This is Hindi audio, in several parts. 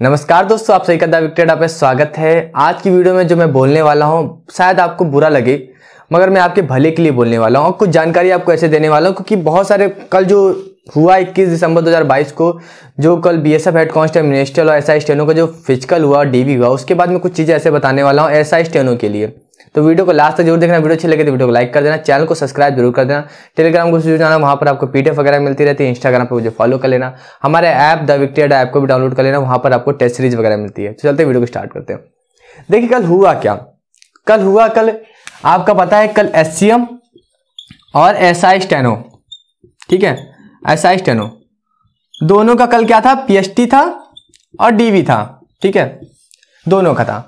नमस्कार दोस्तों आप सही कदा विक्टेड आप स्वागत है आज की वीडियो में जो मैं बोलने वाला हूँ शायद आपको बुरा लगे मगर मैं आपके भले के लिए बोलने वाला हूँ और कुछ जानकारी आपको ऐसे देने वाला हूँ क्योंकि बहुत सारे कल जो हुआ 21 दिसंबर 2022 को जो कल B S F head constable minister और एस आई स्टेनो का जो फिजिकल हुआ डी हुआ उसके बाद में कुछ चीज़ें ऐसे बताने वाला हूँ एस आई स्टेनो के लिए तो वीडियो को लास्ट तक जरूर देखना वीडियो अच्छी लगे तो वीडियो को लाइक कर देना चैनल को सब्सक्राइब जरूर कर देना टेलीग्राम को जरूर जाना वहाँ पर आपको पीडीएफ वगैरह मिलती रहती है इंस्टाग्राम पर मुझे फॉलो कर लेना हमारे ऐप द विक्टेड ऐप को भी डाउनलोड कर लेना वहाँ पर आपको टेस्ट सीरीज वगैरह मिलती है तो चलते वीडियो को स्टार्ट करते हैं देखिए कल हुआ क्या कल हुआ कल आपका पता है कल एस और एस आई स्टेनो ठीक है एस आई स्टेनो दोनों का कल क्या था पी था और डी था ठीक है दोनों का था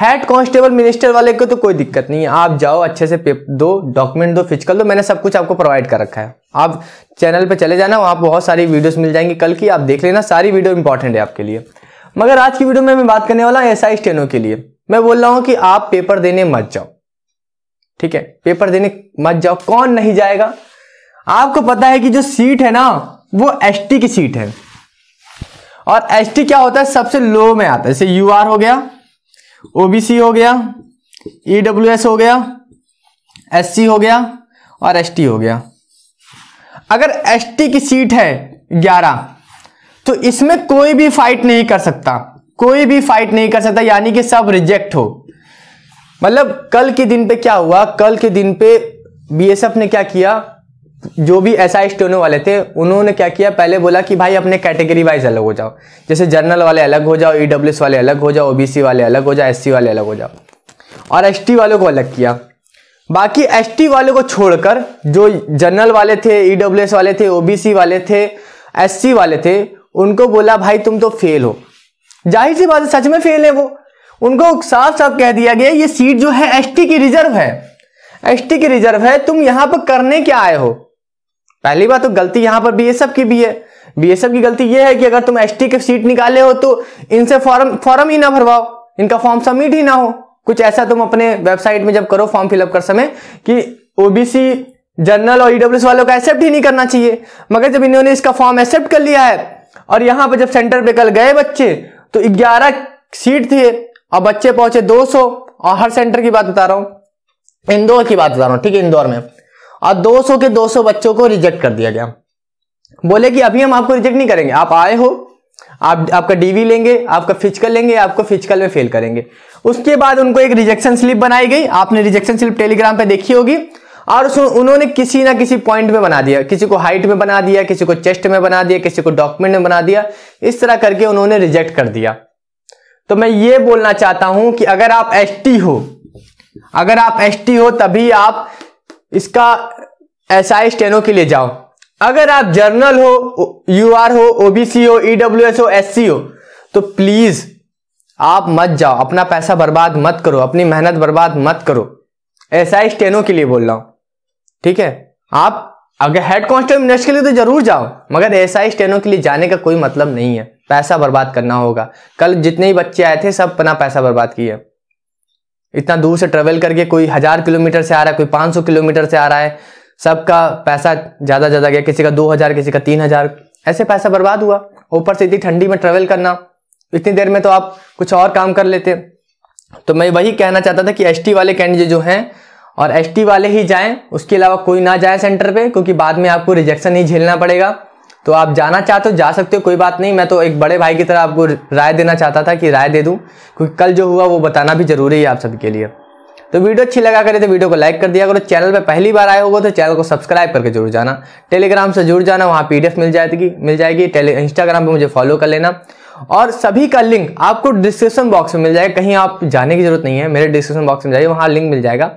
हेड कांस्टेबल मिनिस्टर वाले को तो कोई दिक्कत नहीं है आप जाओ अच्छे से दो डॉक्यूमेंट दो फिच कर दो मैंने सब कुछ आपको प्रोवाइड कर रखा है आप चैनल पे चले जाना वहाँ बहुत सारी वीडियोस मिल जाएंगी कल की आप देख लेना सारी वीडियो इंपॉर्टेंट है आपके लिए मगर आज की वीडियो में मैं बात करने वाला एस आई स्टेनो के लिए मैं बोल रहा हूँ कि आप पेपर देने मत जाओ ठीक है पेपर देने मत जाओ कौन नहीं जाएगा आपको पता है कि जो सीट है ना वो एस की सीट है और एस क्या होता है सबसे लो में आता है जैसे यू हो गया ओबीसी हो गया ईडब्ल्यूएस हो गया एससी हो गया और एसटी हो गया अगर एसटी की सीट है 11 तो इसमें कोई भी फाइट नहीं कर सकता कोई भी फाइट नहीं कर सकता यानी कि सब रिजेक्ट हो मतलब कल के दिन पे क्या हुआ कल के दिन पे बीएसएफ ने क्या किया जो भी एस आई होने वाले थे उन्होंने क्या किया पहले बोला कि भाई अपने कैटेगरी वाइज अलग हो जाओ जैसे जर्नल वाले अलग हो जाओ ई e वाले अलग हो जाओ ओबीसी वाले अलग हो जाओ एस वाले अलग हो जाओ और एस वालों को अलग किया बाकी एस वालों को छोड़कर जो जनरल वाले थे ई e वाले थे ओ वाले थे एस वाले थे उनको बोला भाई तुम तो फेल हो जाहिर सी बात सच में फेल है वो उनको साफ साफ कह दिया गया ये सीट जो है एस की रिजर्व है एस की रिजर्व है तुम यहाँ पर करने क्या आए हो पहली बात तो गलती यहां पर बीएसएफ की भी है बीएसएफ की गलती यह है कि अगर तुम एसटी के सीट निकाले हो तो इनसे फॉर्म फॉर्म ही ना भरवाओ इनका फॉर्म सबमिट ही ना हो कुछ ऐसा तुम अपने वेबसाइट में जब करो फॉर्म फिलअप कर समय कि ओबीसी जनरल और ईडब्ल्यू e वालों का एक्सेप्ट ही नहीं करना चाहिए मगर जब इन्होंने इसका फॉर्म एक्सेप्ट कर लिया है और यहां पर जब सेंटर पे कल गए बच्चे तो 11 सीट थे और बच्चे पहुंचे 200 और हर सेंटर की बात बता रहा हूं इंदौर की बात बता रहा हूं ठीक है इंदौर में और 200 के 200 बच्चों को रिजेक्ट कर दिया गया बोले कि अभी हम आपको रिजेक्ट नहीं करेंगे आप आए हो आप आपका डीवी लेंगे आपका फिजिकल लेंगे आपको फिजिकल में फेल करेंगे उसके बाद उनको एक रिजेक्शन स्लिप बनाई गई आपने रिजेक्शन स्लिप टेलीग्राम पे देखी होगी और उन्होंने किसी ना किसी पॉइंट में बना दिया किसी को हाइट में बना दिया किसी को चेस्ट में बना दिया किसी को डॉक्यूमेंट में बना दिया इस तरह करके उन्होंने रिजेक्ट कर दिया तो मैं ये बोलना चाहता हूं कि अगर आप एस हो अगर आप एस हो तभी आप इसका आई स्टेनो के लिए जाओ अगर आप जर्नल हो यू आर हो ओबीसी हो ईडब्ल्यू e एस हो एस सी हो तो प्लीज आप मत जाओ अपना पैसा बर्बाद मत करो अपनी मेहनत बर्बाद मत करो आई स्टेनो के लिए बोल रहा हूं ठीक है आप अगर हेड कॉन्स्टेबल नेक्स्ट के लिए तो जरूर जाओ मगर एस आई स्टेनो के लिए जाने का कोई मतलब नहीं है पैसा बर्बाद करना होगा कल जितने ही बच्चे आए थे सब अपना पैसा बर्बाद किया इतना दूर से ट्रेवल करके कोई हज़ार किलोमीटर से आ रहा है कोई पाँच सौ किलोमीटर से आ रहा है सबका पैसा ज़्यादा ज़्यादा गया किसी का दो हज़ार किसी का तीन हज़ार ऐसे पैसा बर्बाद हुआ ऊपर से इतनी ठंडी में ट्रेवल करना इतनी देर में तो आप कुछ और काम कर लेते तो मैं वही कहना चाहता था कि एस वाले कैंडिडेट जो हैं और एस वाले ही जाएं उसके अलावा कोई ना जाए सेंटर पे क्योंकि बाद में आपको रिजेक्शन ही झेलना पड़ेगा तो आप जाना चाहते हो जा सकते हो कोई बात नहीं मैं तो एक बड़े भाई की तरह आपको राय देना चाहता था कि राय दे दूँ क्योंकि कल जो हुआ वो बताना भी ज़रूरी है आप सबके लिए तो वीडियो अच्छी लगा करे तो वीडियो को लाइक कर दिया करो चैनल पर पहली बार आए होगा तो चैनल को सब्सक्राइब करके जरूर जाना टेलीग्राम से जुड़ जाना वहाँ पी मिल जाएगी मिल जाएगी टेली इंस्टाग्राम पर मुझे फॉलो कर लेना और सभी का लिंक आपको डिस्क्रिप्शन बॉक्स में मिल जाएगा कहीं आप जाने की जरूरत नहीं है मेरे डिस्क्रिप्शन बॉक्स में जाइए वहाँ लिंक मिल जाएगा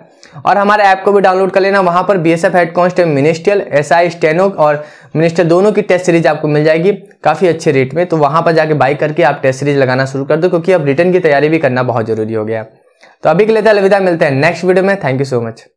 और हमारे ऐप को भी डाउनलोड कर लेना वहाँ पर B S F head constable ministerial S I steno और मिनिस्टर दोनों की टेस्ट सीरीज आपको मिल जाएगी काफ़ी अच्छे रेट में तो वहाँ पर जाके बाई करके आप टेस्ट सीरीज लगाना शुरू कर दो क्योंकि अब रिटर्न की तैयारी भी करना बहुत जरूरी हो गया तो अभी के लिए अलविदा मिलते हैं नेक्स्ट वीडियो में थैंक यू सो मच